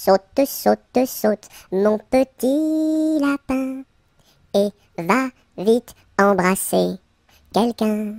Saute, saute, saute, mon petit lapin, et va vite embrasser quelqu'un.